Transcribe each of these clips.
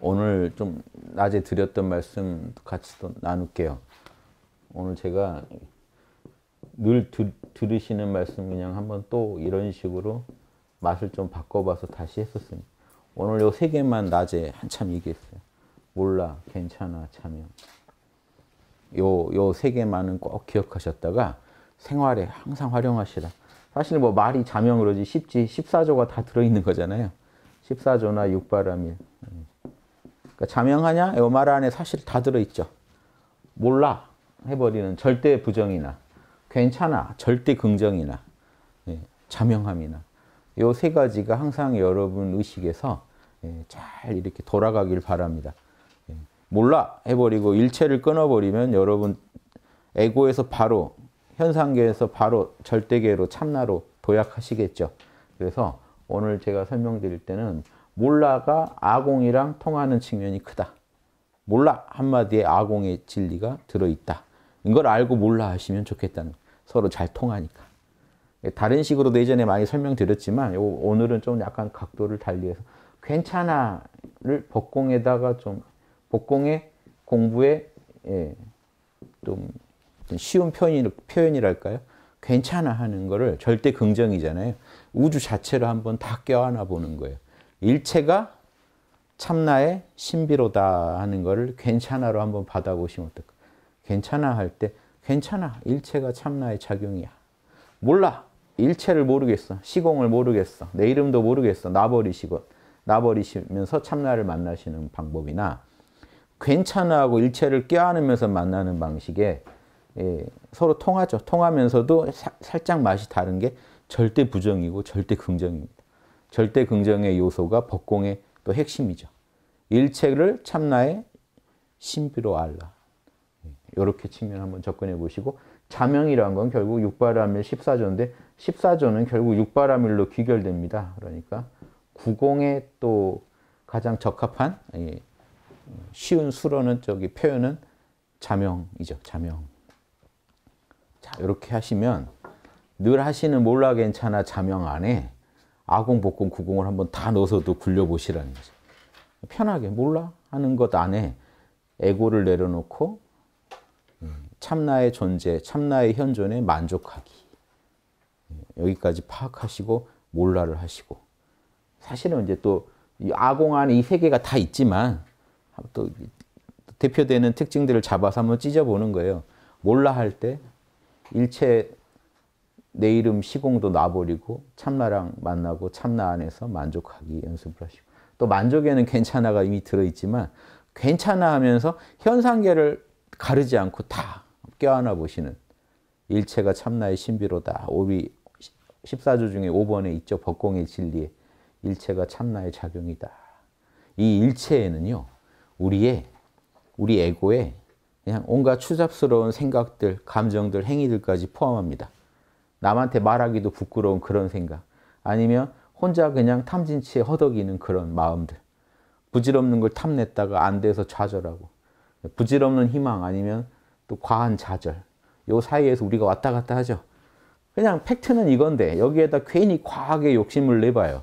오늘 좀 낮에 드렸던 말씀 같이 또 나눌게요. 오늘 제가 늘 들, 들으시는 말씀 그냥 한번 또 이런 식으로 맛을 좀 바꿔봐서 다시 했었습니다. 오늘 요 세 개만 낮에 한참 얘기했어요. 몰라, 괜찮아, 참여. 요, 요 세 개만은 꼭 기억하셨다가 생활에 항상 활용하시라. 사실 뭐 말이 자명 그러지 십지 14조가 다 들어있는 거잖아요. 14조나 육바람일. 그러니까 자명하냐? 요말 안에 사실 다 들어있죠. 몰라 해버리는 절대 부정이나 괜찮아 절대 긍정이나 예, 자명함이나 요세 가지가 항상 여러분 의식에서 예, 잘 이렇게 돌아가길 바랍니다. 예, 몰라 해버리고 일체를 끊어버리면 여러분 에고에서 바로 현상계에서 바로 절대계로 참나로 도약하시겠죠. 그래서 오늘 제가 설명드릴 때는 몰라가 아공이랑 통하는 측면이 크다. 몰라 한마디에 아공의 진리가 들어있다. 이걸 알고 몰라 하시면 좋겠다는 서로 잘 통하니까. 다른 식으로도 예전에 많이 설명드렸지만 오늘은 좀 약간 각도를 달리해서 괜찮아를 복공에다가 좀 복공의 공부에 예, 좀 쉬운 표현, 표현이랄까요? 괜찮아 하는 거를 절대 긍정이잖아요. 우주 자체를 한번 다 껴안아 보는 거예요. 일체가 참나의 신비로다 하는 거를 괜찮아로 한번 받아보시면 어떨까? 괜찮아 할 때 괜찮아 일체가 참나의 작용이야. 몰라 일체를 모르겠어 시공을 모르겠어 내 이름도 모르겠어 나버리시고 나버리시면서 참나를 만나시는 방법이나 괜찮아하고 일체를 껴안으면서 만나는 방식에 예, 서로 통하죠. 통하면서도 사, 살짝 맛이 다른 게 절대 부정이고 절대 긍정입니다. 절대 긍정의 요소가 법공의 또 핵심이죠. 일체를 참나의 신비로 알라. 이렇게 예, 측면 한번 접근해 보시고 자명이라는 건 결국 육바라밀 14조인데 14조는 결국 육바라밀로 귀결됩니다. 그러니까 구공에 또 가장 적합한 예, 쉬운 수로는 저기 표현은 자명이죠. 자명. 자, 이렇게 하시면 늘 하시는 몰라 괜찮아 자명 안에 아공, 복궁 구공을 한번 다 넣어서도 굴려보시라는 거죠. 편하게 몰라 하는 것 안에 에고를 내려놓고 음, 참나의 존재, 참나의 현존에 만족하기. 예, 여기까지 파악하시고 몰라를 하시고 사실은 이제 또 아공 안에 이세 개가 다 있지만 또 대표되는 특징들을 잡아서 한번 찢어보는 거예요. 몰라 할때 일체 내 이름 시공도 놔버리고 참나랑 만나고 참나 안에서 만족하기 연습을 하시고 또 만족에는 괜찮아가 이미 들어있지만 괜찮아 하면서 현상계를 가르지 않고 다 껴안아 보시는 일체가 참나의 신비로다. 오비 14조 중에 5번에 있죠. 법공의 진리에 일체가 참나의 작용이다. 이 일체에는요. 우리의 우리 에고의 그냥 온갖 추잡스러운 생각들, 감정들, 행위들까지 포함합니다. 남한테 말하기도 부끄러운 그런 생각, 아니면 혼자 그냥 탐진치에 허덕이는 그런 마음들, 부질없는 걸 탐냈다가 안 돼서 좌절하고, 부질없는 희망 아니면 또 과한 좌절, 요 사이에서 우리가 왔다 갔다 하죠. 그냥 팩트는 이건데 여기에다 괜히 과하게 욕심을 내봐요.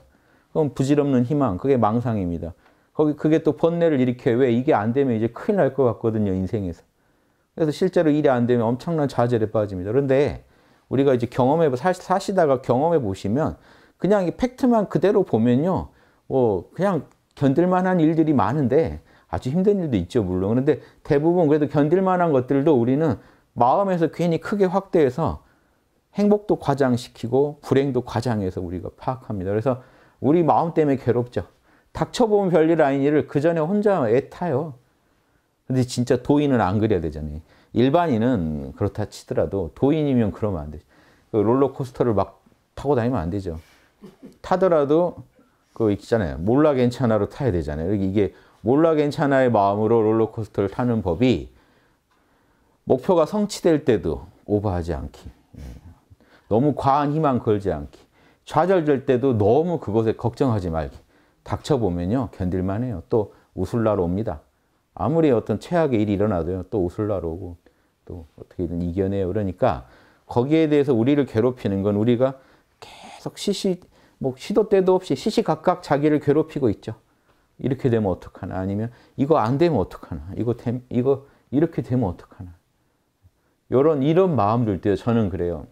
그건 부질없는 희망, 그게 망상입니다. 거기 그게 또 번뇌를 일으켜요. 왜 이게 안 되면 이제 큰일 날 것 같거든요, 인생에서. 그래서 실제로 일이 안 되면 엄청난 좌절에 빠집니다. 그런데 우리가 이제 경험해 사시다가 경험해 보시면 그냥 이 팩트만 그대로 보면요, 뭐 그냥 견딜만한 일들이 많은데 아주 힘든 일도 있죠 물론. 그런데 대부분 그래도 견딜만한 것들도 우리는 마음에서 괜히 크게 확대해서 행복도 과장시키고 불행도 과장해서 우리가 파악합니다. 그래서 우리 마음 때문에 괴롭죠. 닥쳐보면 별일 아닌 일을 그 전에 혼자 애타요. 근데 진짜 도인은 안 그래야 되잖아요. 일반인은 그렇다 치더라도 도인이면 그러면 안 되죠. 그 롤러코스터를 막 타고 다니면 안 되죠. 타더라도 그 있잖아요. 몰라 괜찮아로 타야 되잖아요. 그러니까 이게 몰라 괜찮아의 마음으로 롤러코스터를 타는 법이 목표가 성취될 때도 오버하지 않기. 예. 너무 과한 희망 걸지 않기. 좌절될 때도 너무 그것에 걱정하지 말기. 닥쳐보면요. 견딜만 해요. 또 웃을 날 옵니다. 아무리 어떤 최악의 일이 일어나도요. 또 웃을 날 오고 또 어떻게든 이겨내요. 그러니까 거기에 대해서 우리를 괴롭히는 건 우리가 계속 시시 뭐 시도 때도 없이 시시각각 자기를 괴롭히고 있죠. 이렇게 되면 어떡하나 아니면 이거 안 되면 어떡하나 이거 되, 이거 이렇게 되면 어떡하나 이런 이런 마음 들때 저는 그래요.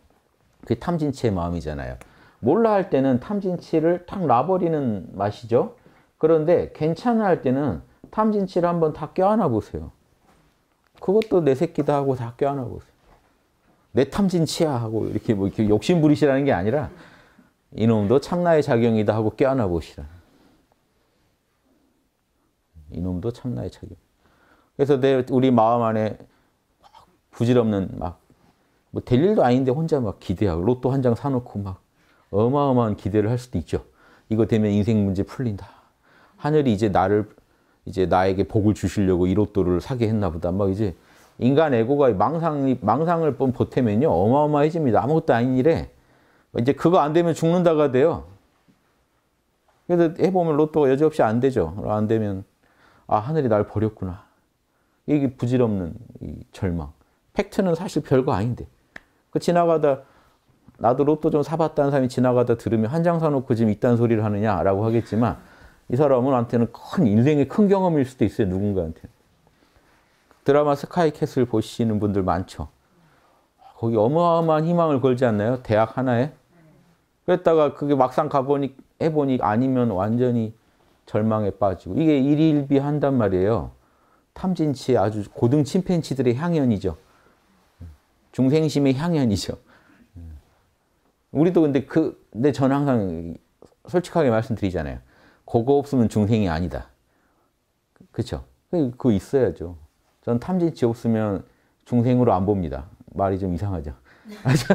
그게 탐진치의 마음이잖아요. 몰라 할 때는 탐진치를 탁 놔버리는 맛이죠. 그런데 괜찮아 할 때는 탐진치를 한번 다 껴안아 보세요. 그것도 내새끼도 하고 다학안 하고 내 탐진 치아 하고 이렇게 뭐 이렇게 욕심 부리시라는 게 아니라 이놈도 참나의 작용이다 하고 껴안아 보시라. 이놈도 참나의 작용. 그래서 내 우리 마음 안에 부질없는 막 뭐 될 일도 아닌데 혼자 막 기대하고 로또 한 장 사놓고 막 어마어마한 기대를 할 수도 있죠. 이거 되면 인생 문제 풀린다. 하늘이 이제 나를 이제 나에게 복을 주시려고 이 로또를 사게 했나 보다. 막 이제 인간 에고가 망상이, 망상을 뻔 보태면요. 어마어마해집니다. 아무것도 아닌 일에. 이제 그거 안 되면 죽는다가 돼요. 그래서 해보면 로또가 여지없이 안 되죠. 안 되면, 아, 하늘이 날 버렸구나. 이게 부질없는 절망. 팩트는 사실 별거 아닌데. 그 지나가다, 나도 로또 좀 사봤다는 사람이 지나가다 들으면 한 장 사놓고 지금 이딴 소리를 하느냐라고 하겠지만, 이 사람한테는 은큰 인생의 큰 경험일 수도 있어요. 누군가한테. 드라마 스카이 캐슬 보시는 분들 많죠. 거기 어마어마한 희망을 걸지 않나요? 대학 하나에. 그랬다가 그게 막상 가보니 해보니 아니면 완전히 절망에 빠지고 이게 일일비 한단 말이에요. 탐진치 아주 고등 침팬치들의 향연이죠. 중생심의 향연이죠. 우리도 근데 그, 근데 전 항상 솔직하게 말씀드리잖아요. 그거 없으면 중생이 아니다. 그렇죠? 그거 있어야죠. 전 탐진치 없으면 중생으로 안 봅니다. 말이 좀 이상하죠.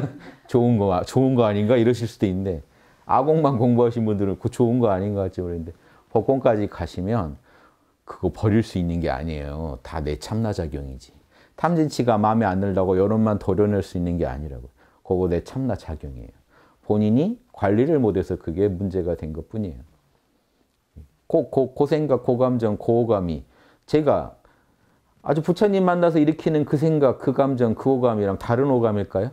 좋은 거 좋은 거 아닌가 이러실 수도 있는데 아공만 공부하신 분들은 그 좋은 거 아닌가 할지 모르는데 법공까지 가시면 그거 버릴 수 있는 게 아니에요. 다 내 참나작용이지. 탐진치가 마음에 안 들다고 여론만 도려낼 수 있는 게 아니라고. 그거 내 참나작용이에요. 본인이 관리를 못해서 그게 문제가 된 것뿐이에요. 고, 고, 고생각, 고감정, 고오감이 제가 아주 부처님 만나서 일으키는 그 생각, 그 감정, 그 오감이랑 다른 오감일까요?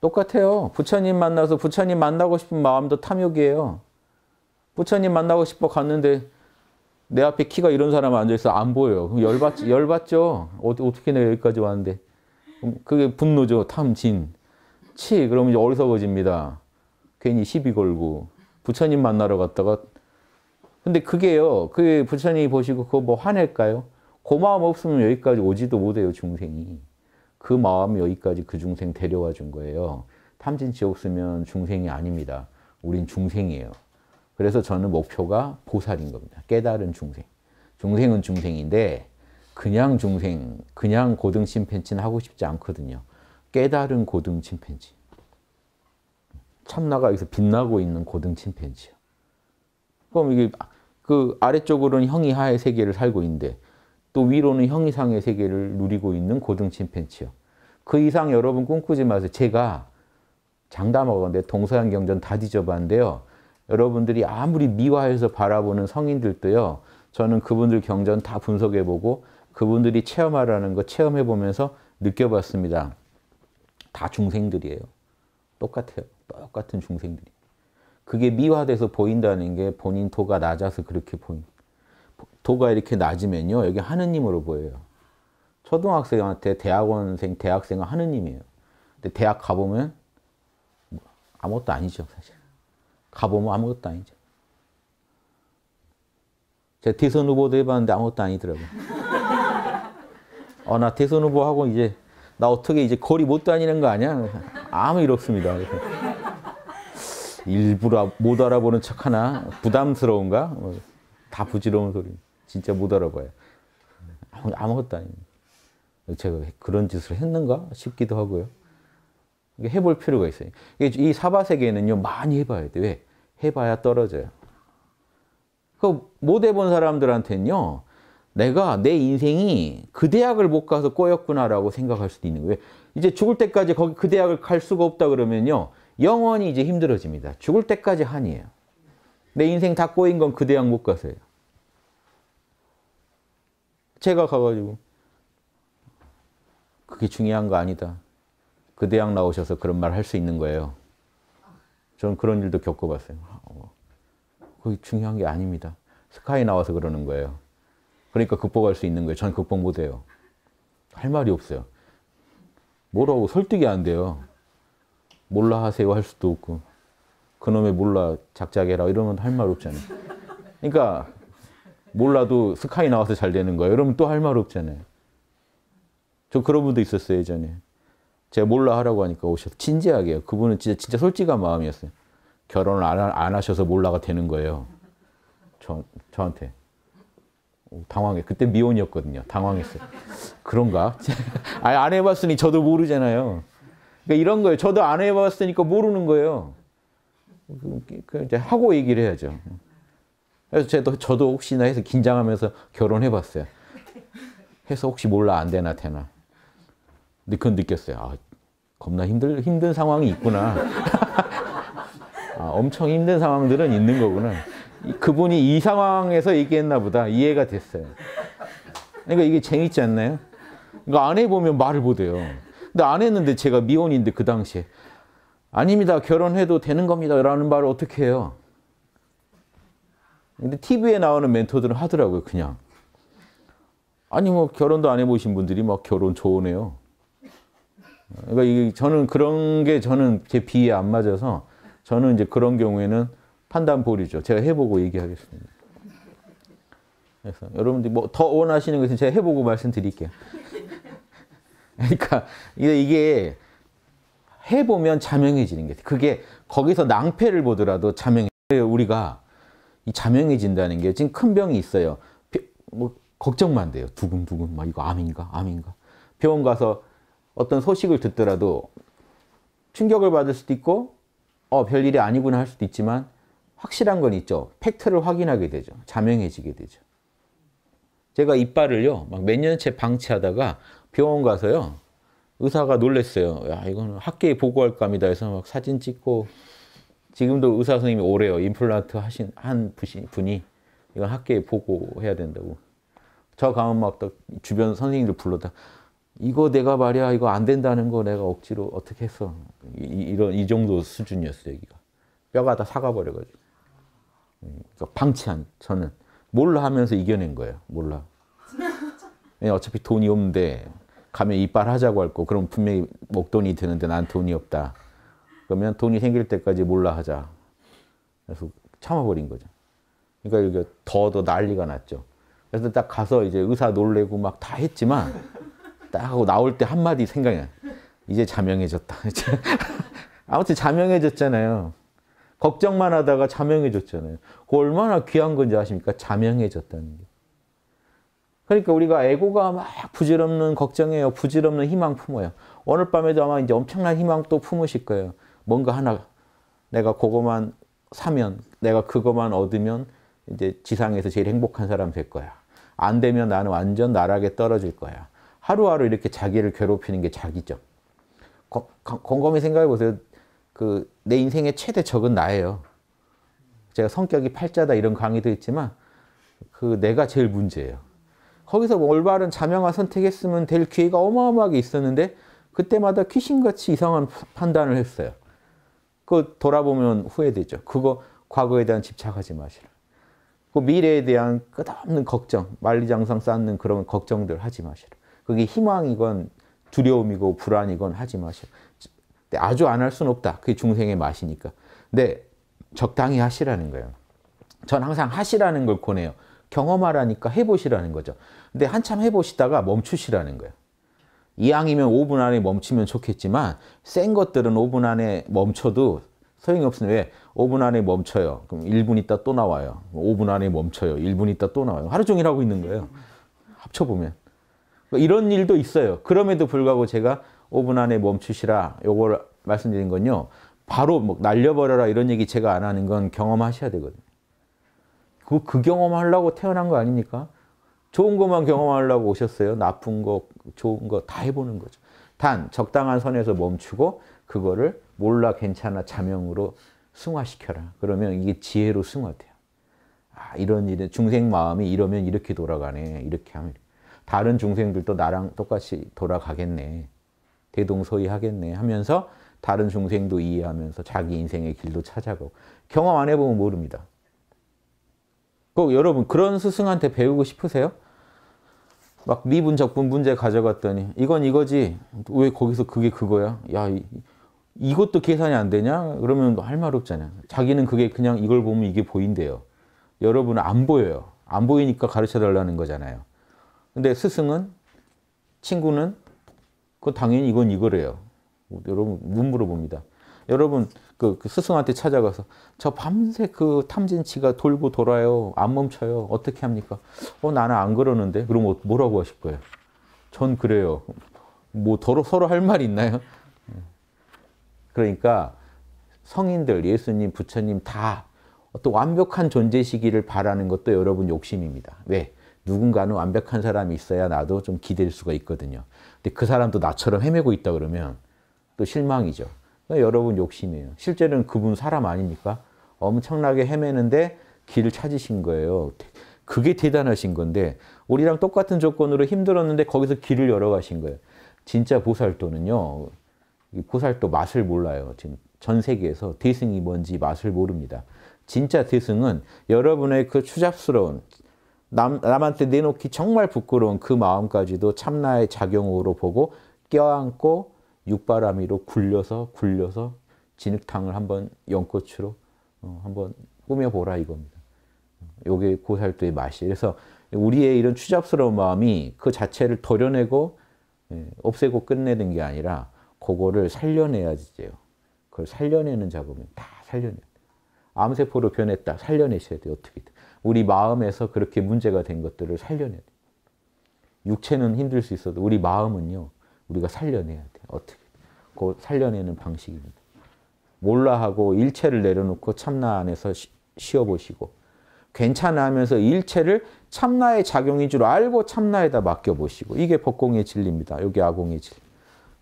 똑같아요. 부처님 만나서 부처님 만나고 싶은 마음도 탐욕이에요. 부처님 만나고 싶어 갔는데 내 앞에 키가 이런 사람 앉아있어 안 보여요. 그럼 열받, 열받죠. 어, 떻게 내가 여기까지 왔는데. 그게 분노죠. 탐진. 치. 그러면 어리석어집니다. 괜히 시비 걸고. 부처님 만나러 갔다가 근데 그게요. 그 부처님이 보시고 그거 뭐 화낼까요? 그 마음 없으면 여기까지 오지도 못해요, 중생이. 그 마음 여기까지 그 중생 데려와 준 거예요. 탐진치 없으면 중생이 아닙니다. 우린 중생이에요. 그래서 저는 목표가 보살인 겁니다. 깨달은 중생. 중생은 중생인데 그냥 중생, 그냥 고등 침팬치는 하고 싶지 않거든요. 깨달은 고등 침팬지. 참나가 여기서 빛나고 있는 고등 침팬지요. 그럼 이게 그 아래쪽으로는 형이하의 세계를 살고 있는데 또 위로는 형이상의 세계를 누리고 있는 고등 침팬치요. 그 이상 여러분 꿈꾸지 마세요. 제가 장담하건데 동서양 경전 다 뒤져봤는데요. 여러분들이 아무리 미화해서 바라보는 성인들도요. 저는 그분들 경전 다 분석해보고 그분들이 체험하라는 거 체험해보면서 느껴봤습니다. 다 중생들이에요. 똑같아요. 똑같은 중생들이. 에요 그게 미화돼서 보인다는 게 본인 도가 낮아서 그렇게 보인 도가 이렇게 낮으면요. 여기 하느님으로 보여요. 초등학생한테 대학원생, 대학생은 하느님이에요. 근데 대학 가보면 아무것도 아니죠, 사실. 가보면 아무것도 아니죠. 제가 대선 후보도 해봤는데 아무것도 아니더라고요. 어, 나 대선 후보하고 이제, 나 어떻게 이제 거리 못 다니는 거 아니야? 아무 일 없습니다. 그래서. 일부러 못 알아보는 척 하나? 부담스러운가? 뭐, 다 부지러운 소리. 진짜 못 알아봐요. 아무것도 아닙니다. 제가 그런 짓을 했는가 싶기도 하고요. 해볼 필요가 있어요. 이 사바세계는요, 많이 해봐야 돼. 왜? 해봐야 떨어져요. 그못 해본 사람들한테는요, 내가 내 인생이 그 대학을 못 가서 꼬였구나라고 생각할 수도 있는 거예요. 이제 죽을 때까지 거기 그 대학을 갈 수가 없다 그러면요, 영원히 이제 힘들어집니다. 죽을 때까지 한이에요. 내 인생 다 꼬인 건 그 대학 못가서요 제가 가가지고 그게 중요한 거 아니다. 그 대학 나오셔서 그런 말 할 수 있는 거예요. 저는 그런 일도 겪어봤어요. 그게 중요한 게 아닙니다. 스카이 나와서 그러는 거예요. 그러니까 극복할 수 있는 거예요. 저 극복 못해요. 할 말이 없어요. 뭐라고 설득이 안 돼요. 몰라 하세요 할 수도 없고 그놈의 몰라 작작해라 이러면 할 말 없잖아요. 그러니까 몰라도 스카이 나와서 잘 되는 거예요. 이러면 또 할 말 없잖아요. 저 그런 분도 있었어요 예전에. 제가 몰라 하라고 하니까 오셔서 진지하게요. 그분은 진짜 진짜 솔직한 마음이었어요. 결혼을 안, 안 하셔서 몰라가 되는 거예요. 저, 저한테. 당황해. 그때 미혼이었거든요. 당황했어요. 그런가? 아안 해봤으니 저도 모르잖아요. 그러니까 이런 거예요. 저도 안 해봤으니까 모르는 거예요. 그, 그 이제 하고 얘기를 해야죠. 그래서 저도, 저도 혹시나 해서 긴장하면서 결혼해봤어요. 해서 혹시 몰라 안 되나 되나. 근데 그건 느꼈어요. 아, 겁나 힘들, 힘든 상황이 있구나. 아, 엄청 힘든 상황들은 있는 거구나. 그분이 이 상황에서 얘기했나 보다. 이해가 됐어요. 그러니까 이게 재밌지 않나요? 그러니까 안 해보면 말을 못해요. 근데 안 했는데 제가 미혼인데 그 당시에 아닙니다. 결혼해도 되는 겁니다. 라는 말을 어떻게 해요? 근데 TV에 나오는 멘토들은 하더라고요, 그냥. 아니, 뭐, 결혼도 안 해보신 분들이 막 결혼 좋으네요. 그러니까 이게 저는 그런 게 저는 제비에안 맞아서 저는 이제 그런 경우에는 판단 보류죠. 제가 해보고 얘기하겠습니다. 그래서 여러분들이 뭐더 원하시는 것은 제가 해보고 말씀드릴게요. 그러니까 이게 해보면 자명해지는 게 그게 거기서 낭패를 보더라도 자명해 우리가 이 자명해진다는 게 지금 큰 병이 있어요. 뭐 걱정만 돼요. 두근두근 막 이거 암인가 암인가 병원 가서 어떤 소식을 듣더라도 충격을 받을 수도 있고 어 별일이 아니구나 할 수도 있지만 확실한 건 있죠. 팩트를 확인하게 되죠. 자명해지게 되죠. 제가 이빨을요 막 몇 년째 방치하다가 병원 가서요. 의사가 놀랬어요. 야, 이거는 학계에 보고할 감이다 해서 막 사진 찍고 지금도 의사 선생님이 오래요. 임플란트 하신 한 분이 이건 학계에 보고해야 된다고. 저 가면 막 주변 선생님들 불렀다 이거 내가 말이야 이거 안 된다는 거 내가 억지로 어떻게 했어. 이, 런이 정도 수준이었어 여기가. 뼈가 다 사가버려가지고. 음, 그러니까 방치한 저는 몰라 하면서 이겨낸 거예요. 몰라. 어차피 돈이 없는데 가면 이빨하자고 할 거. 그럼 분명히 목돈이 드는데 난 돈이 없다. 그러면 돈이 생길 때까지 몰라 하자. 그래서 참아버린 거죠. 그러니까 이게 더더 난리가 났죠. 그래서 딱 가서 이제 의사 놀래고 막 다 했지만 딱 하고 나올 때 한마디 생각이 요 이제 자명해졌다. 아무튼 자명해졌잖아요. 걱정만 하다가 자명해졌잖아요. 얼마나 귀한 건지 아십니까? 자명해졌다는 게. 그러니까 우리가 에고가 막 부질없는 걱정이에요. 부질없는 희망 품어요. 오늘 밤에도 아마 이제 엄청난 희망 또 품으실 거예요. 뭔가 하나 내가 그것만 사면 내가 그것만 얻으면 이제 지상에서 제일 행복한 사람 될 거야. 안 되면 나는 완전 나락에 떨어질 거야. 하루하루 이렇게 자기를 괴롭히는 게 자기죠. 곰곰이 생각해 보세요. 그 내 인생의 최대 적은 나예요. 제가 성격이 팔자다 이런 강의도 있지만 그 내가 제일 문제예요. 거기서 올바른 자명한 선택했으면 될 기회가 어마어마하게 있었는데 그때마다 귀신같이 이상한 판단을 했어요. 그 돌아보면 후회되죠. 그거 과거에 대한 집착하지 마시라. 그 미래에 대한 끝없는 걱정, 만리장성 쌓는 그런 걱정들 하지 마시라. 그게 희망이건 두려움이고 불안이건 하지 마시라. 네, 아주 안 할 수는 없다. 그게 중생의 맛이니까. 근데 적당히 하시라는 거예요. 전 항상 하시라는 걸 권해요. 경험하라니까 해보시라는 거죠. 근데 한참 해보시다가 멈추시라는 거예요. 이왕이면 5분 안에 멈추면 좋겠지만 센 것들은 5분 안에 멈춰도 소용이 없으니 왜? 5분 안에 멈춰요. 그럼 1분 있다 또 나와요. 5분 안에 멈춰요. 1분 있다 또 나와요. 하루 종일 하고 있는 거예요. 합쳐보면. 그러니까 이런 일도 있어요. 그럼에도 불구하고 제가 5분 안에 멈추시라 요걸 말씀드린 건요. 바로 뭐 날려버려라 이런 얘기 제가 안 하는 건 경험하셔야 되거든요. 그, 그 경험하려고 태어난 거 아닙니까? 좋은 것만 경험하려고 오셨어요. 나쁜 거, 좋은 거 다 해보는 거죠. 단, 적당한 선에서 멈추고 그거를 몰라, 괜찮아, 자명으로 승화시켜라. 그러면 이게 지혜로 승화돼요. 아, 이런 일에 중생 마음이 이러면 이렇게 돌아가네. 이렇게 하면. 다른 중생들도 나랑 똑같이 돌아가겠네. 대동소이 하겠네 하면서 다른 중생도 이해하면서 자기 인생의 길도 찾아가고 경험 안 해보면 모릅니다. 꼭 여러분 그런 스승한테 배우고 싶으세요? 막 미분 네 적분 문제 가져갔더니 이건 이거지 왜 거기서 그게 그거야? 야 이, 이것도 계산이 안 되냐? 그러면 할 말 없잖아. 자기는 그게 그냥 이걸 보면 이게 보인대요. 여러분은 안 보여요. 안 보이니까 가르쳐 달라는 거잖아요. 근데 스승은 친구는 그 당연히 이건 이거래요. 여러분 못 물어봅니다. 여러분 그, 그 스승한테 찾아가서 저 밤새 그 탐진치가 돌고 돌아요. 안 멈춰요. 어떻게 합니까? 어, 나는 안 그러는데. 그럼 뭐, 뭐라고 하실 거예요? 전 그래요. 뭐 더러, 서로 할 말 있나요? 예. 그러니까 성인들, 예수님, 부처님 다 어떤 완벽한 존재시기를 바라는 것도 여러분 욕심입니다. 왜? 누군가는 완벽한 사람이 있어야 나도 좀 기댈 수가 있거든요. 근데 그 사람도 나처럼 헤매고 있다 그러면 또 실망이죠. 어, 여러분 욕심이에요. 실제는 그분 사람 아닙니까? 엄청나게 헤매는데 길을 찾으신 거예요. 그게 대단하신 건데 우리랑 똑같은 조건으로 힘들었는데 거기서 길을 열어가신 거예요. 진짜 보살도는요. 보살도 맛을 몰라요. 지금 전 세계에서 대승이 뭔지 맛을 모릅니다. 진짜 대승은 여러분의 그 추잡스러운 남, 남한테 내놓기 정말 부끄러운 그 마음까지도 참나의 작용으로 보고 껴안고 육바람이로 굴려서 굴려서 진흙탕을 한번 연꽃으로 어, 한번 꾸며보라 이겁니다. 요게 고살도의 맛이. 그래서 우리의 이런 추잡스러운 마음이 그 자체를 덜어내고 예, 없애고 끝내는 게 아니라 그거를 살려내야지 돼요. 그걸 살려내는 작업은 다 살려내. 암세포로 변했다. 살려내셔야 돼요. 어떻게든. 우리 마음에서 그렇게 문제가 된 것들을 살려내야 돼요. 육체는 힘들 수 있어도 우리 마음은요. 우리가 살려내야 돼요. 어떻게 그 살려내는 방식입니다. 몰라하고 일체를 내려놓고 참나 안에서 쉬어보시고 괜찮아 하면서 일체를 참나의 작용인 줄 알고 참나에다 맡겨보시고 이게 법공의 진리입니다. 여기 아공의 진리.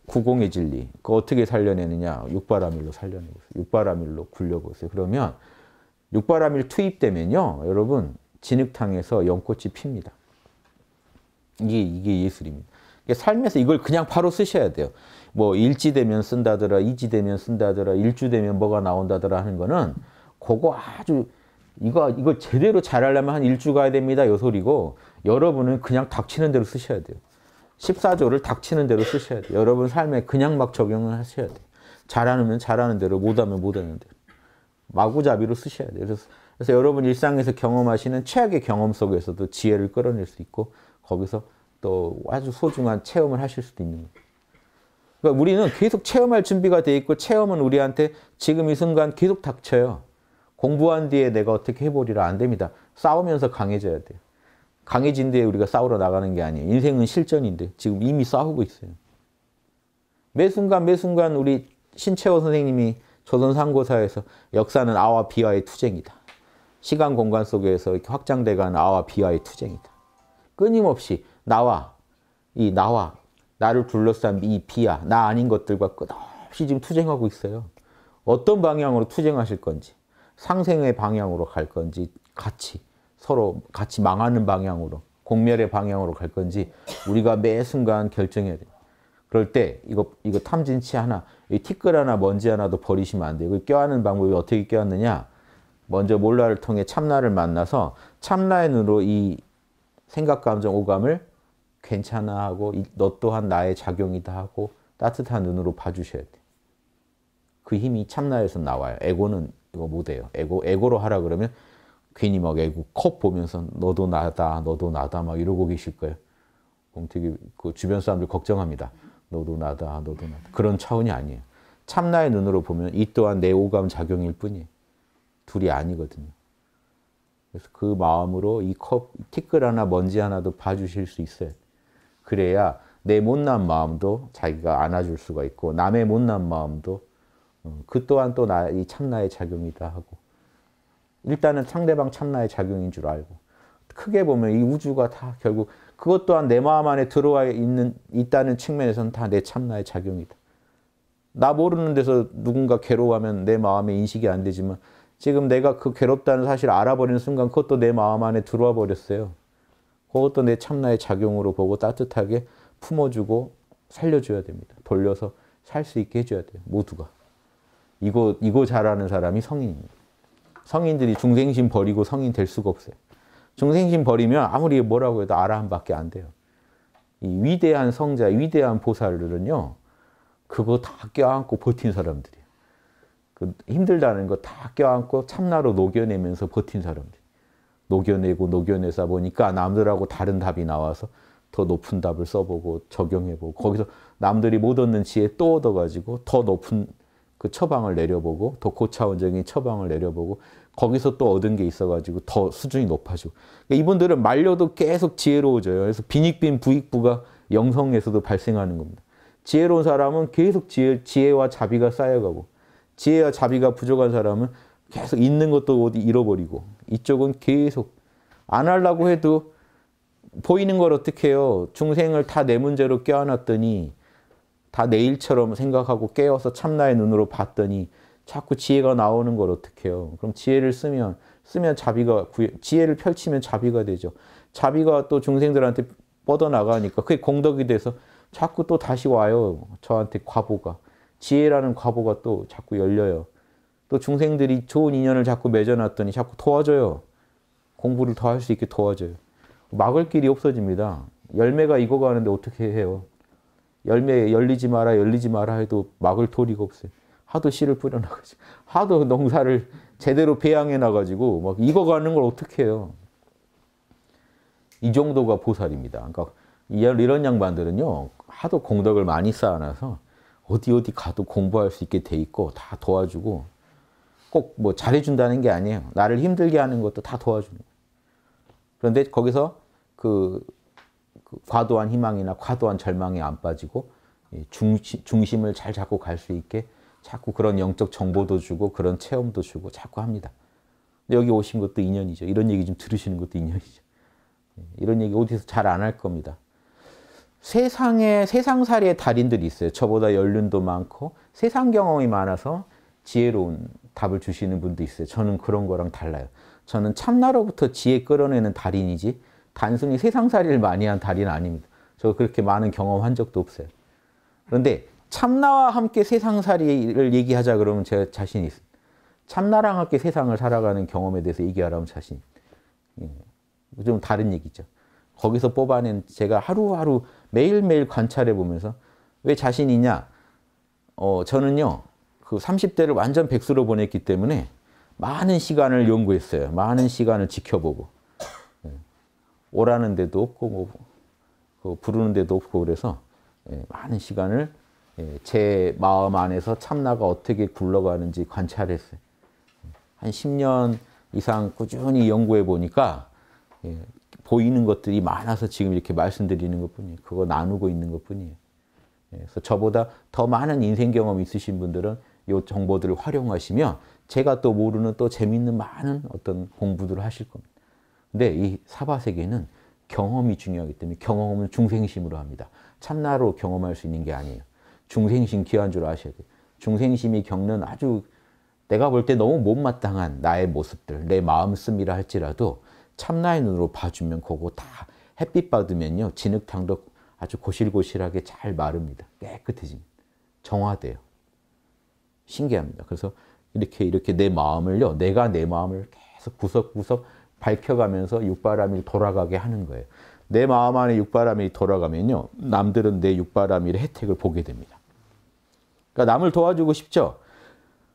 구공의 진리. 그 어떻게 살려내느냐. 육바라밀로 살려내보 육바라밀로 굴려보세요. 그러면 육바라밀 투입되면요. 여러분 진흙탕에서 연꽃이 핍니다. 이게, 이게 예술입니다. 삶에서 이걸 그냥 바로 쓰셔야 돼요. 뭐 일지 되면 쓴다더라, 이지 되면 쓴다더라, 일주 되면 뭐가 나온다더라 하는 거는 그거 아주 이거 이거 제대로 잘하려면 한 일주 가야 됩니다. 요 소리고 여러분은 그냥 닥치는 대로 쓰셔야 돼요. 14조를 닥치는 대로 쓰셔야 돼요. 여러분 삶에 그냥 막 적용을 하셔야 돼요. 잘하면 잘하는 대로, 못하면 못하는 대로. 마구잡이로 쓰셔야 돼요. 그래서, 그래서 여러분 일상에서 경험하시는 최악의 경험 속에서도 지혜를 끌어낼 수 있고 거기서 또 아주 소중한 체험을 하실 수도 있는 거예요. 그러니까 우리는 계속 체험할 준비가 돼 있고 체험은 우리한테 지금 이 순간 계속 닥쳐요. 공부한 뒤에 내가 어떻게 해보리라 안 됩니다. 싸우면서 강해져야 돼요. 강해진 뒤에 우리가 싸우러 나가는 게 아니에요. 인생은 실전인데 지금 이미 싸우고 있어요. 매 순간 매 순간 우리 신채호 선생님이 조선상고사에서 역사는 아와 비와의 투쟁이다. 시간 공간 속에서 확장돼가는 아와 비와의 투쟁이다. 끊임없이 나와 이 나와 나를 둘러싼 이 비야, 나 아닌 것들과 끝없이 지금 투쟁하고 있어요. 어떤 방향으로 투쟁하실 건지, 상생의 방향으로 갈 건지, 같이, 서로 같이 망하는 방향으로, 공멸의 방향으로 갈 건지, 우리가 매 순간 결정해야 돼 그럴 때, 이거, 이거 탐진치 하나, 이 티끌 하나, 먼지 하나도 버리시면 안 돼요. 이걸 껴안는 방법이 어떻게 껴안느냐? 먼저 몰라를 통해 참나를 만나서 참나의 눈으로 이 생각, 감정, 오감을 괜찮아 하고 너 또한 나의 작용이다 하고 따뜻한 눈으로 봐주셔야 돼. 그 힘이 참나에서 나와요. 에고는 이거 못해요. 에고, 에고로 하라 그러면 괜히 막 에고 컵 보면서 너도 나다, 너도 나다 막 이러고 계실 거예요. 되게 그 주변 사람들 걱정합니다. 너도 나다, 너도 나다. 그런 차원이 아니에요. 참나의 눈으로 보면 이 또한 내 오감 작용일 뿐이 둘이 아니거든요. 그래서 그 마음으로 이 컵, 티끌 하나, 먼지 하나도 봐주실 수 있어요. 그래야 내 못난 마음도 자기가 안아줄 수가 있고 남의 못난 마음도 어, 그 또한 또 나 이 참나의 작용이다 하고 일단은 상대방 참나의 작용인 줄 알고 크게 보면 이 우주가 다 결국 그것 또한 내 마음 안에 들어와 있는 있다는 측면에서는 다 내 참나의 작용이다. 나 모르는 데서 누군가 괴로워하면 내 마음에 인식이 안 되지만 지금 내가 그 괴롭다는 사실을 알아버리는 순간 그것도 내 마음 안에 들어와 버렸어요. 그것도 내 참나의 작용으로 보고 따뜻하게 품어주고 살려줘야 됩니다. 돌려서 살 수 있게 해줘야 돼요. 모두가. 이거, 이거 잘하는 사람이 성인입니다. 성인들이 중생심 버리고 성인 될 수가 없어요. 중생심 버리면 아무리 뭐라고 해도 아라함밖에 안 돼요. 이 위대한 성자, 위대한 보살들은요, 그거 다 껴안고 버틴 사람들이에요. 그 힘들다는 거 다 껴안고 참나로 녹여내면서 버틴 사람들. 녹여내고 녹여내다 보니까 남들하고 다른 답이 나와서 더 높은 답을 써보고 적용해보고 거기서 남들이 못 얻는 지혜 또 얻어가지고 더 높은 그 처방을 내려보고 더 고차원적인 처방을 내려보고 거기서 또 얻은 게 있어가지고 더 수준이 높아지고 그러니까 이분들은 말려도 계속 지혜로워져요. 그래서 빈익빈 부익부가 영성에서도 발생하는 겁니다. 지혜로운 사람은 계속 지혜, 지혜와 자비가 쌓여가고 지혜와 자비가 부족한 사람은 계속 있는 것도 어디 잃어버리고 이쪽은 계속 안 하려고 해도 보이는 걸 어떻게 해요? 중생을 다 내 문제로 껴안았더니 다 내 일처럼 생각하고 깨어서 참나의 눈으로 봤더니 자꾸 지혜가 나오는 걸 어떻게 해요? 그럼 지혜를 쓰면 쓰면 자비가 지혜를 펼치면 자비가 되죠. 자비가 또 중생들한테 뻗어나가니까 그게 공덕이 돼서 자꾸 또 다시 와요. 저한테 과보가. 지혜라는 과보가 또 자꾸 열려요. 또 중생들이 좋은 인연을 자꾸 맺어놨더니 자꾸 도와줘요. 공부를 더 할 수 있게 도와줘요. 막을 길이 없어집니다. 열매가 익어가는데 어떻게 해요? 열매 열리지 마라 열리지 마라 해도 막을 도리가 없어요. 하도 씨를 뿌려놔가지고 하도 농사를 제대로 배양해놔가지고 막 익어가는 걸 어떻게 해요? 이 정도가 보살입니다. 그러니까 이런 양반들은요 하도 공덕을 많이 쌓아놔서 어디 어디 가도 공부할 수 있게 돼 있고 다 도와주고 꼭뭐 잘해준다는 게 아니에요. 나를 힘들게 하는 것도 다 도와주는 거예요. 그런데 거기서 그, 그 과도한 희망이나 과도한 절망에 안 빠지고 중심, 중심을 잘 잡고 갈 수 있게 자꾸 그런 영적 정보도 주고 그런 체험도 주고 자꾸 합니다. 여기 오신 것도 인연이죠. 이런 얘기 좀 들으시는 것도 인연이죠. 예, 이런 얘기 어디서 잘 안 할 겁니다. 세상에 세상살이의 달인들이 있어요. 저보다 연륜도 많고 세상 경험이 많아서 지혜로운 답을 주시는 분도 있어요. 저는 그런 거랑 달라요. 저는 참나로부터 지혜 끌어내는 달인이지 단순히 세상살이를 많이 한달인 아닙니다. 저 그렇게 많은 경험한 적도 없어요. 그런데 참나와 함께 세상살이를 얘기하자 그러면 제가 자신이 있어요. 참나랑 함께 세상을 살아가는 경험에 대해서 얘기하라면 자신 예. 좀 다른 얘기죠. 거기서 뽑아낸 제가 하루하루 매일매일 관찰해 보면서 왜 자신이냐? 어, 저는요. 그 30대를 완전 백수로 보냈기 때문에 많은 시간을 연구했어요. 많은 시간을 지켜보고. 예. 오라는 데도 없고, 뭐, 그 부르는 데도 없고, 그래서 예, 많은 시간을 예, 제 마음 안에서 참나가 어떻게 굴러가는지 관찰했어요. 한 10년 이상 꾸준히 연구해 보니까 보이는 것들이 많아서 지금 이렇게 말씀드리는 것 뿐이에요. 그거 나누고 있는 것 뿐이에요. 그래서 저보다 더 많은 인생 경험 있으신 분들은 요 정보들을 활용하시면 제가 또 모르는 또 재밌는 많은 어떤 공부들을 하실 겁니다. 근데 이 사바세계는 경험이 중요하기 때문에 경험은 중생심으로 합니다. 참나로 경험할 수 있는 게 아니에요. 중생심 귀한 줄 아셔야 돼요. 중생심이 겪는 아주 내가 볼 때 너무 못마땅한 나의 모습들, 내 마음씀이라 할지라도 참나의 눈으로 봐주면 그거 다 햇빛 받으면요. 진흙탕도 아주 고실고실하게 잘 마릅니다. 깨끗해집니다. 정화돼요. 신기합니다. 그래서 이렇게 이렇게 내 마음을요. 내가 내 마음을 계속 구석구석 밝혀가면서 육바람이 돌아가게 하는 거예요. 내 마음 안에 육바람이 돌아가면요. 남들은 내 육바람이의 혜택을 보게 됩니다. 그러니까 남을 도와주고 싶죠.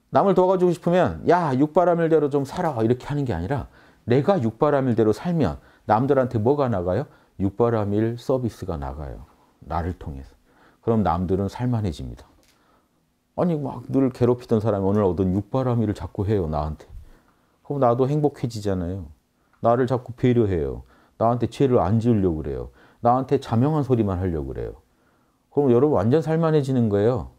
남을 도와주고 싶으면 야 육바람일대로 좀 살아 이렇게 하는 게 아니라 내가 육바람일대로 살면 남들한테 뭐가 나가요? 육바람일 서비스가 나가요. 나를 통해서. 그럼 남들은 살만해집니다. 아니 막늘 괴롭히던 사람이 오늘 어떤 육바람이를 자꾸 해요 나한테. 그럼 나도 행복해지잖아요. 나를 자꾸 배려해요. 나한테 죄를 안 지으려고 그래요. 나한테 자명한 소리만 하려고 그래요. 그럼 여러분 완전 살만해지는 거예요.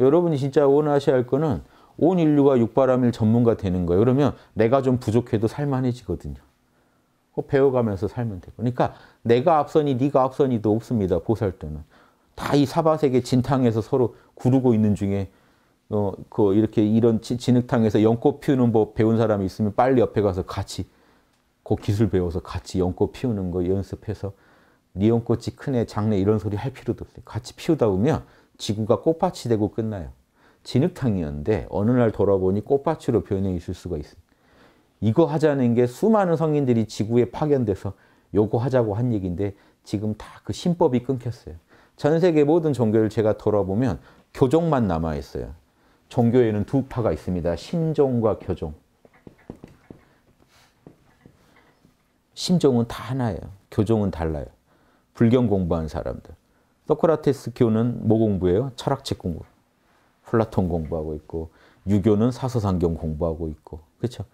여러분이 진짜 원하셔야 할 거는 온 인류가 육바람일 전문가 되는 거예요. 그러면 내가 좀 부족해도 살만해지거든요. 배워가면서 살면 되요 그러니까 내가 앞선이 네가 앞선이도 없습니다. 보살 때는. 다 이 사바세계 진탕에서 서로 구르고 있는 중에 어, 그 이렇게 이런 진흙탕에서 연꽃 피우는 법 배운 사람이 있으면 빨리 옆에 가서 같이 그 기술 배워서 같이 연꽃 피우는 거 연습해서 네 연꽃이 크네 장래 이런 소리 할 필요도 없어요. 같이 피우다 보면 지구가 꽃밭이 되고 끝나요. 진흙탕이었는데 어느 날 돌아보니 꽃밭으로 변해 있을 수가 있습니다. 이거 하자는 게 수많은 성인들이 지구에 파견돼서 요거 하자고 한 얘기인데 지금 다 그 신법이 끊겼어요. 전 세계 모든 종교를 제가 돌아보면 교종만 남아 있어요. 종교에는 두 파가 있습니다. 신종과 교종. 신종은 다 하나예요. 교종은 달라요. 불경 공부한 사람들. 소크라테스 교는 뭐 공부예요? 철학책 공부. 플라톤 공부하고 있고 유교는 사서상경 공부하고 있고 그렇죠?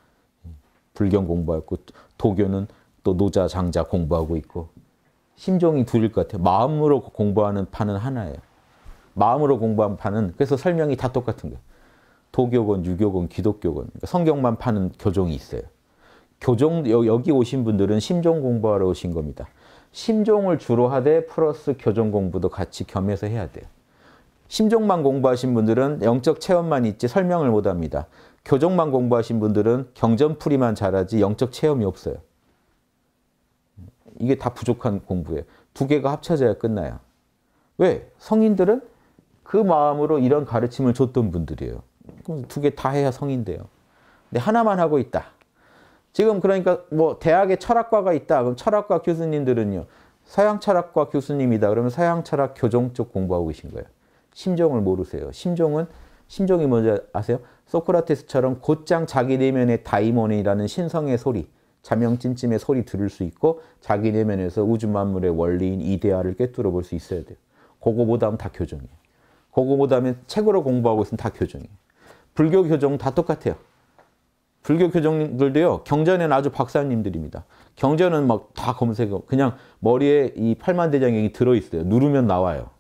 불경 공부하고 도교는 또 노자 장자 공부하고 있고 심정이 둘일 것 같아요. 마음으로 공부하는 파는 하나예요. 마음으로 공부한 파는 그래서 설명이 다 똑같은 거예요. 도교건, 유교건, 기독교건 그러니까 성경만 파는 교종이 있어요. 교종 여기 오신 분들은 심종 공부하러 오신 겁니다. 심종을 주로 하되 플러스 교종 공부도 같이 겸해서 해야 돼요. 심종만 공부하신 분들은 영적 체험만 있지 설명을 못합니다. 교정만 공부하신 분들은 경전풀이만 잘하지 영적 체험이 없어요. 이게 다 부족한 공부예요. 두 개가 합쳐져야 끝나요. 왜? 성인들은 그 마음으로 이런 가르침을 줬던 분들이에요. 두 개 다 해야 성인데요. 근데 하나만 하고 있다. 지금 그러니까 뭐 대학에 철학과가 있다. 그럼 철학과 교수님들은요. 서양 철학과 교수님이다. 그러면 서양 철학 교정 쪽 공부하고 계신 거예요. 심정을 모르세요. 심정은 심정이 뭔지 아세요? 소크라테스처럼 곧장 자기 내면의 다이몬이라는 신성의 소리, 자명찜찜의 소리 들을 수 있고 자기 내면에서 우주 만물의 원리인 이데아를 꿰뚫어 볼 수 있어야 돼요. 그거보다는 다 교정이에요. 그거 못하 책으로 공부하고 있으면 다 교정이에요. 불교 교정 다 똑같아요. 불교 교정들도요. 경전에는 아주 박사님들입니다. 경전은 막 다 검색어 그냥 머리에 이 팔만대장경이 들어있어요. 누르면 나와요.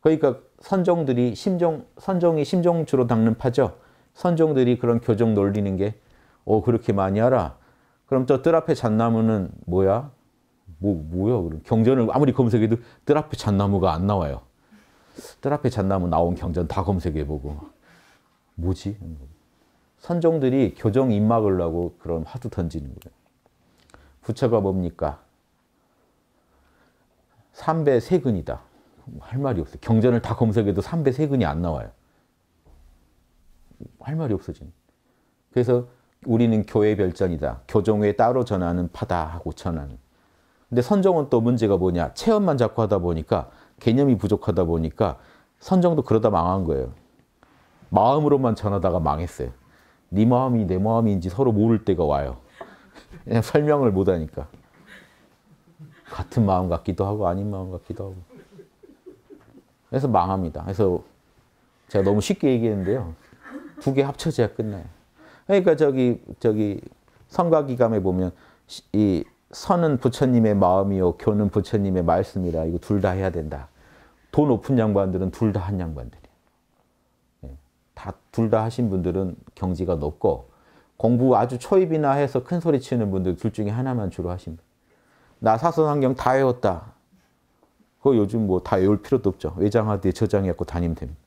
그러니까 선종들이 심종 선종이 심종 주로 닦는 파죠. 선종들이 그런 교정 놀리는 게오 어, 그렇게 많이 하라. 그럼 저 뜰 앞에 잣나무는 뭐야? 뭐, 뭐야, 그럼. 경전을 아무리 검색해도 뜰 앞에 잣나무가 안 나와요. 뜰 앞에 잣나무 나온 경전 다 검색해보고. 뭐지? 선종들이 교정 입막을 하고 그런 화두 던지는 거예요. 부처가 뭡니까? 삼배 세근이다. 할 말이 없어요. 경전을 다 검색해도 삼배 세근이 안 나와요. 할 말이 없어진. 그래서 우리는 교회 별전이다. 교종에 따로 전하는 파다 하고 전하는. 근데 선정은 또 문제가 뭐냐. 체험만 자꾸 하다 보니까 개념이 부족하다 보니까 선정도 그러다 망한 거예요. 마음으로만 전하다가 망했어요. 네 마음이 내 마음인지 서로 모를 때가 와요. 그냥 설명을 못하니까. 같은 마음 같기도 하고 아닌 마음 같기도 하고. 그래서 망합니다. 그래서 제가 너무 쉽게 얘기했는데요. 두 개 합쳐져야 끝나요. 그러니까 저기 저기 성과기감에 보면 이 선은 부처님의 마음이요 교는 부처님의 말씀이라 이거 둘 다 해야 된다. 돈 높은 양반들은 둘 다 한 양반들이에요. 예. 다둘 다 하신 분들은 경지가 높고 공부 아주 초입이나 해서 큰 소리 치는 분들 둘 중에 하나만 주로 하십니나 사선환경 다 외웠다. 그거 요즘 뭐 다 외울 필요도 없죠. 외장하드에 저장해갖고 다니면 됩니다.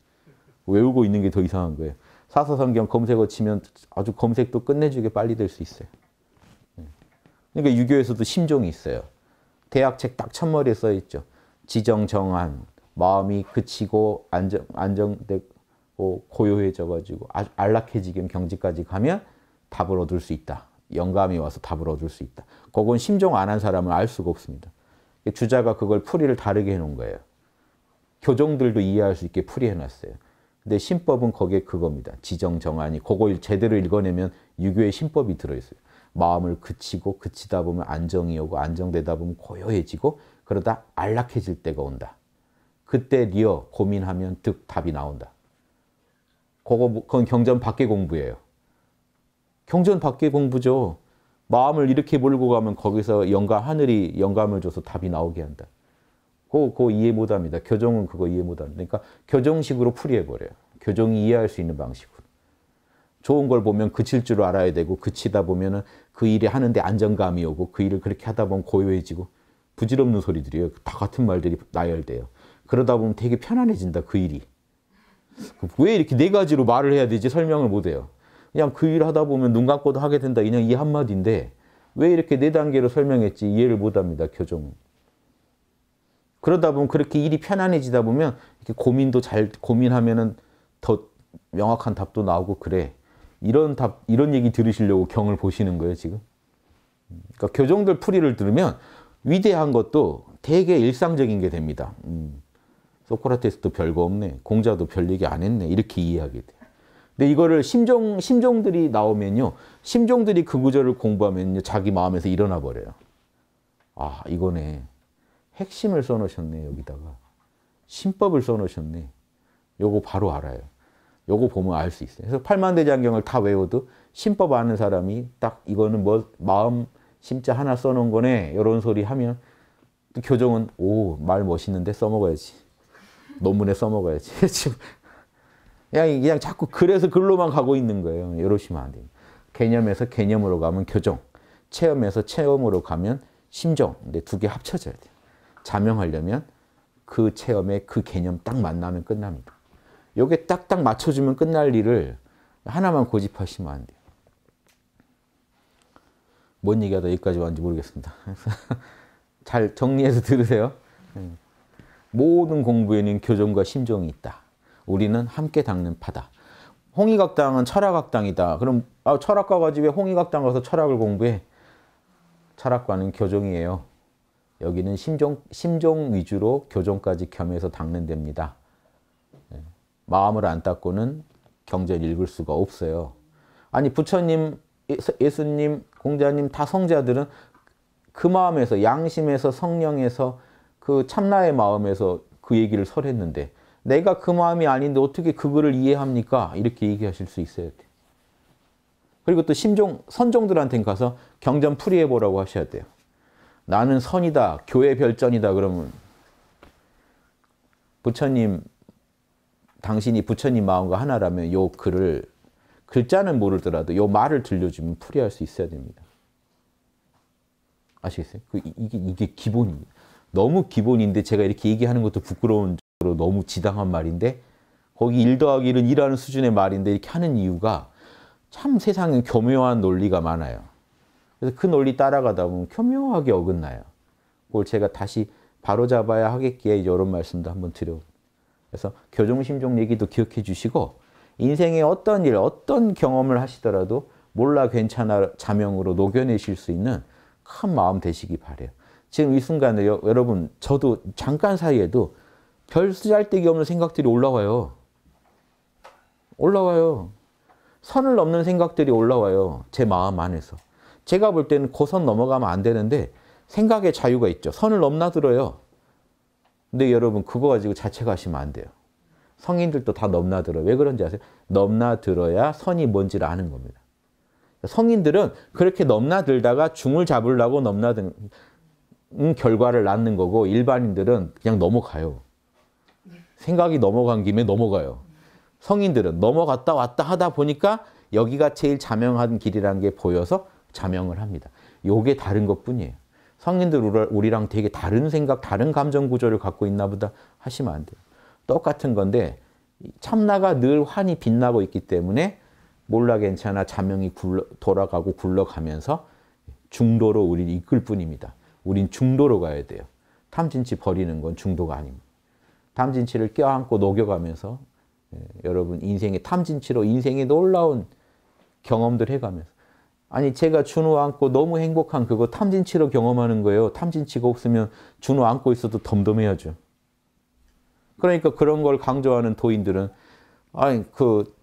외우고 있는 게 더 이상한 거예요. 사서성경 검색어 치면 아주 검색도 끝내주게 빨리 될 수 있어요. 그러니까 유교에서도 심종이 있어요. 대학책 딱 첫머리에 써 있죠. 지정 정한 마음이 그치고 안정 안정되고 고요해져 가지고 아, 안락해지게 경지까지 가면 답을 얻을 수 있다. 영감이 와서 답을 얻을 수 있다. 그건 심종 안 한 사람은 알 수가 없습니다. 주자가 그걸 풀이를 다르게 해놓은 거예요. 교정들도 이해할 수 있게 풀이해놨어요. 근데 신법은 거기에 그겁니다. 지정 정안이 그걸 제대로 읽어내면 유교의 신법이 들어있어요. 마음을 그치고 그치다 보면 안정이 오고 안정되다 보면 고요해지고 그러다 안락해질 때가 온다. 그때 리어 고민하면 득 답이 나온다. 그거 뭐, 그건 경전 밖의 공부예요. 경전 밖의 공부죠. 마음을 이렇게 몰고 가면 거기서 영감 하늘이 영감을 줘서 답이 나오게 한다. 그거, 그거 이해 못합니다. 교정은 그거 이해 못합니다. 그러니까 교정식으로 풀이해버려요. 교정이 이해할 수 있는 방식으로. 좋은 걸 보면 그칠 줄 알아야 되고 그치다 보면그 일이 하는데 안정감이 오고 그 일을 그렇게 하다 보면 고요해지고 부질없는 소리들이에요. 다 같은 말들이 나열돼요. 그러다 보면 되게 편안해진다 그 일이. 왜 이렇게 네 가지로 말을 해야 되지 설명을 못 해요. 그냥 그일을 하다 보면 눈 감고도 하게 된다. 그냥 이 한마디인데 왜 이렇게 네 단계로 설명했지 이해를 못 합니다. 교정은. 그러다 보면 그렇게 일이 편안해지다 보면 이렇게 고민도 잘 고민하면은 더 명확한 답도 나오고 그래. 이런 답, 이런 얘기 들으시려고 경을 보시는 거예요, 지금. 그러니까 교정들 풀이를 들으면 위대한 것도 되게 일상적인 게 됩니다. 음, 소크라테스도 별거 없네. 공자도 별 얘기 안 했네. 이렇게 이해하게 돼. 근데 이거를 심정, 심정들이 나오면요. 심정들이 그 구절을 공부하면요. 자기 마음에서 일어나 버려요. 아, 이거네. 핵심을 써놓으셨네, 여기다가. 신법을 써놓으셨네. 요거 바로 알아요. 요거 보면 알 수 있어요. 그래서 팔만대장경을 다 외워도 신법 아는 사람이 딱 이거는 뭐 마음 심자 하나 써놓은 거네 이런 소리 하면 또 교정은 오말 멋있는데 써먹어야지 논문에 써먹어야지 지금 그냥, 그냥 자꾸 그래서 글로만 가고 있는 거예요. 이러시면 안됩니 개념에서 개념으로 가면 교정, 체험에서 체험으로 가면 심정. 근데 두 개 합쳐져야 돼요. 자명하려면 그 체험에 그 개념 딱 만나면 끝납니다. 요게 딱딱 맞춰주면 끝날 일을 하나만 고집하시면 안 돼요. 뭔 얘기하다 여기까지 왔는지 모르겠습니다. 잘 정리해서 들으세요. 음. 모든 공부에는 교정과 심정이 있다. 우리는 함께 닦는 파다. 홍의각당은 철학학당이다. 그럼 아, 철학과 가지 왜 홍의각당 가서 철학을 공부해? 철학과는 교정이에요. 여기는 심종, 심종 위주로 교정까지 겸해서 닦는 데입니다. 마음을 안 닦고는 경전를 읽을 수가 없어요. 아니 부처님, 예수님, 공자님 다 성자들은 그 마음에서 양심에서 성령에서 그 참나의 마음에서 그 얘기를 설했는데 내가 그 마음이 아닌데 어떻게 그거를 이해합니까? 이렇게 얘기하실 수 있어야 돼. 그리고 또 심종 선종들한테 가서 경전 풀이해 보라고 하셔야 돼요. 나는 선이다, 교회 별전이다 그러면 부처님 당신이 부처님 마음과 하나라면 요 글을 글자는 모르더라도 요 말을 들려주면 풀이할 수 있어야 됩니다. 아시겠어요? 그 이게 이게 기본입니다. 너무 기본인데 제가 이렇게 얘기하는 것도 부끄러운 정도로 너무 지당한 말인데 거기 일 더하기 1은 1하는 수준의 말인데 이렇게 하는 이유가 참 세상에 교묘한 논리가 많아요. 그래서 그 논리 따라가다 보면 교묘하게 어긋나요. 그걸 제가 다시 바로잡아야 하겠기에 이런 말씀도 한번 드려요. 그래서 교정심종 얘기도 기억해 주시고 인생의 어떤 일, 어떤 경험을 하시더라도 몰라 괜찮아 자명으로 녹여내실 수 있는 큰 마음 되시기 바래요. 지금 이 순간에 여러분 저도 잠깐 사이에도 별 쓰잘데기 없는 생각들이 올라와요. 올라와요. 선을 넘는 생각들이 올라와요. 제 마음 안에서. 제가 볼 때는 고선 넘어가면 안 되는데 생각의 자유가 있죠. 선을 넘나들어요. 근데 여러분 그거 가지고 자책하시면 안 돼요. 성인들도 다넘나들어왜 그런지 아세요? 넘나들어야 선이 뭔지를 아는 겁니다. 성인들은 그렇게 넘나들다가 중을 잡으려고 넘나든 결과를 낳는 거고 일반인들은 그냥 넘어가요. 생각이 넘어간 김에 넘어가요. 성인들은 넘어갔다 왔다 하다 보니까 여기가 제일 자명한 길이라는 게 보여서 자명을 합니다. 요게 다른 것뿐이에요. 성인들 우리랑 되게 다른 생각, 다른 감정 구조를 갖고 있나 보다 하시면 안 돼요. 똑같은 건데 참나가 늘 환히 빛나고 있기 때문에 몰라 괜찮아 자명이 굴러, 돌아가고 굴러가면서 중도로 우리 이끌 뿐입니다. 우린 중도로 가야 돼요. 탐진치 버리는 건 중도가 아닙니다. 탐진치를 껴안고 녹여가면서 예, 여러분 인생의 탐진치로 인생의 놀라운 경험들 해가면서 아니 제가 준호 안고 너무 행복한 그거 탐진치로 경험하는 거예요. 탐진치가 없으면 준호 안고 있어도 덤덤해야죠. 그러니까 그런 걸 강조하는 도인들은 아니 그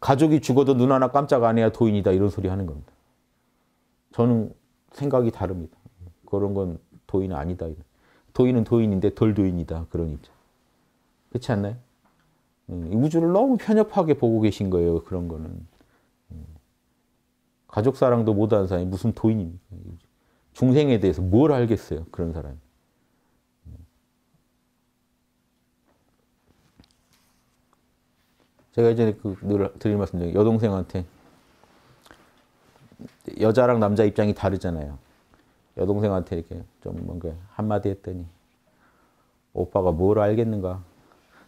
가족이 죽어도 눈 하나 깜짝 안 해야 도인이다 이런 소리 하는 겁니다. 저는 생각이 다릅니다. 그런 건 도인 아니다. 도인은 도인인데 덜 도인이다 그런 입장. 그렇지 않나요? 음, 우주를 너무 편협하게 보고 계신 거예요. 그런 거는. 가족 사랑도 못하는 사람이 무슨 도인입니까? 중생에 대해서 뭘 알겠어요? 그런 사람이. 제가 예전에 그늘 드릴 말씀 중에 여동생한테 여자랑 남자 입장이 다르잖아요. 여동생한테 이렇게 좀 뭔가 한마디 했더니 오빠가 뭘 알겠는가?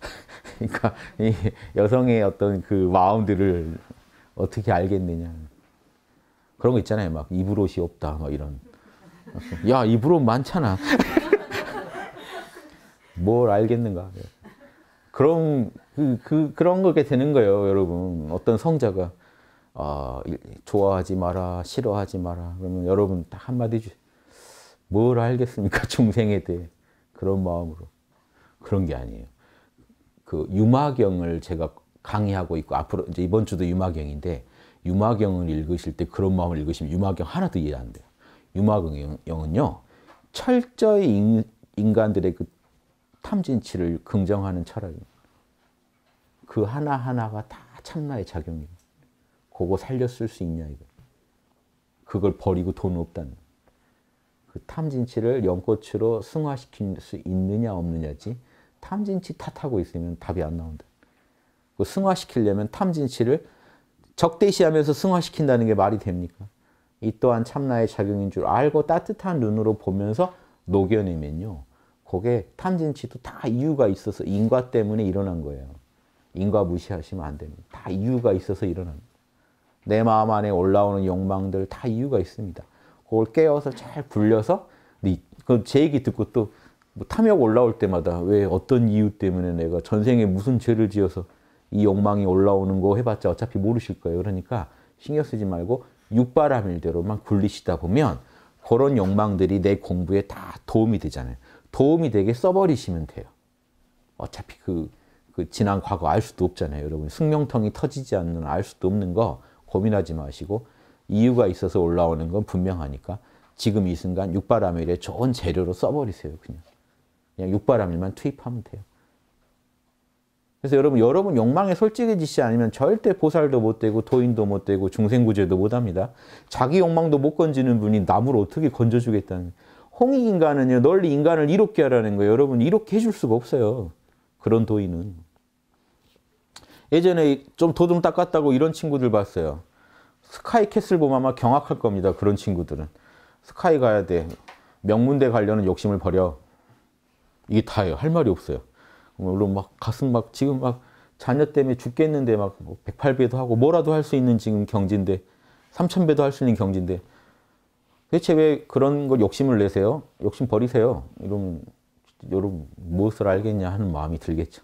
그러니까 이 여성의 어떤 그 마음들을 어떻게 알겠느냐. 그런 거 있잖아요. 막 입을 옷이 없다. 막 이런. 야, 입을 옷 많잖아. 뭘 알겠는가. 그런, 그, 그, 그런 거게 되는 거예요, 여러분. 어떤 성자가, 아, 좋아하지 마라, 싫어하지 마라. 그러면 여러분 딱 한마디 주세요. 뭘 알겠습니까? 중생에 대해. 그런 마음으로. 그런 게 아니에요. 그 유마경을 제가 강의하고 있고, 앞으로, 이제 이번 주도 유마경인데, 유마경을 읽으실 때 그런 마음을 읽으시면 유마경 하나도 이해 안 돼요. 유마경은요, 철저히 인, 간들의그 탐진치를 긍정하는 철학입니다. 그 하나하나가 다 참나의 작용이에요. 그거 살려 쓸 수 있냐, 이거. 그걸 버리고 돈 없다는. 그 탐진치를 연꽃으로 승화시킬 수 있느냐, 없느냐지. 탐진치 탓하고 있으면 답이 안 나온다. 그 승화시키려면 탐진치를 적대시하면서 승화시킨다는 게 말이 됩니까? 이 또한 참나의 작용인 줄 알고 따뜻한 눈으로 보면서 녹여내면요. 그게 탐진치도 다 이유가 있어서 인과 때문에 일어난 거예요. 인과 무시하시면 안 됩니다. 다 이유가 있어서 일어납니다. 내 마음 안에 올라오는 욕망들 다 이유가 있습니다. 그걸 깨워서 잘 굴려서 그제 얘기 듣고 또뭐 탐욕 올라올 때마다 왜 어떤 이유 때문에 내가 전생에 무슨 죄를 지어서 이 욕망이 올라오는 거 해봤자 어차피 모르실 거예요. 그러니까 신경 쓰지 말고 육바라밀대로만 굴리시다 보면 그런 욕망들이 내 공부에 다 도움이 되잖아요. 도움이 되게 써버리시면 돼요. 어차피 그, 그 지난 과거 알 수도 없잖아요. 여러분 숙명통이 터지지 않는 알 수도 없는 거 고민하지 마시고 이유가 있어서 올라오는 건 분명하니까 지금 이 순간 육바라밀에 좋은 재료로 써버리세요. 그냥 그냥 육바라밀만 투입하면 돼요. 그래서 여러분, 여러분 욕망에 솔직해지시 않으면 절대 보살도 못 되고 도인도 못 되고 중생구제도 못 합니다. 자기 욕망도 못 건지는 분이 남을 어떻게 건져주겠다는 홍익인간은요, 널리 인간을 이롭게 하라는 거예요. 여러분, 이렇게 해줄 수가 없어요. 그런 도인은. 예전에 좀도둑 닦았다고 이런 친구들 봤어요. 스카이 캐슬 보면 아마 경악할 겁니다. 그런 친구들은. 스카이 가야 돼. 명문대 가려는 욕심을 버려. 이게 다예요. 할 말이 없어요. 물론 막 가슴 막 지금 막 자녀 때문에 죽겠는데 막 108배도 뭐 하고 뭐라도 할 수 있는 지금 경지인데 3,000배도 할 수 있는 경지인데 대체왜 그런 걸 욕심을 내세요? 욕심 버리세요. 이러면 여러분 무엇을 알겠냐 하는 마음이 들겠죠.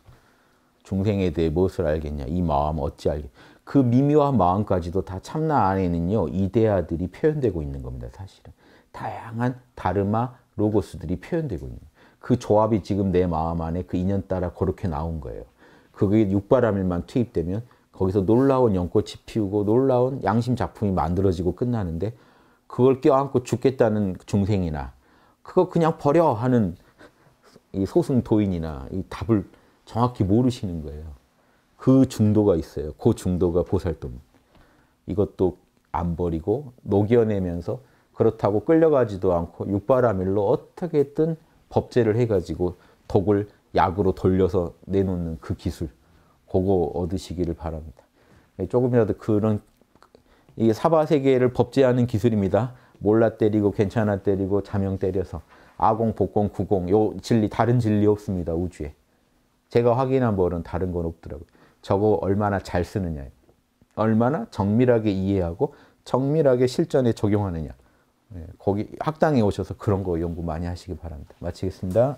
중생에 대해 무엇을 알겠냐 이 마음 어찌 알겠냐 그 미묘한 마음까지도 다 참나 안에는요 이데아들이 표현되고 있는 겁니다 사실은 다양한 다르마 로고스들이 표현되고 있는 그 조합이 지금 내 마음 안에 그 인연 따라 그렇게 나온 거예요. 그게 육바라밀만 투입되면 거기서 놀라운 연꽃이 피우고 놀라운 양심 작품이 만들어지고 끝나는데 그걸 껴안고 죽겠다는 중생이나 그거 그냥 버려 하는 이 소승 도인이나 이 답을 정확히 모르시는 거예요. 그 중도가 있어요. 그 중도가 보살도 이것도 안 버리고 녹여내면서 그렇다고 끌려가지도 않고 육바라밀로 어떻게든 법제를 해가지고 독을 약으로 돌려서 내놓는 그 기술 그거 얻으시기를 바랍니다. 예, 조금이라도 그런 이게 사바 세계를 법제하는 기술입니다. 몰라 때리고 괜찮아 때리고 자명 때려서 아공 복공 구공 요 진리 다른 진리 없습니다 우주에 제가 확인한 벌은 다른 건 없더라고요. 저거 얼마나 잘 쓰느냐 얼마나 정밀하게 이해하고 정밀하게 실전에 적용하느냐 예, 거기 학당에 오셔서 그런 거 연구 많이 하시기 바랍니다. 마치겠습니다.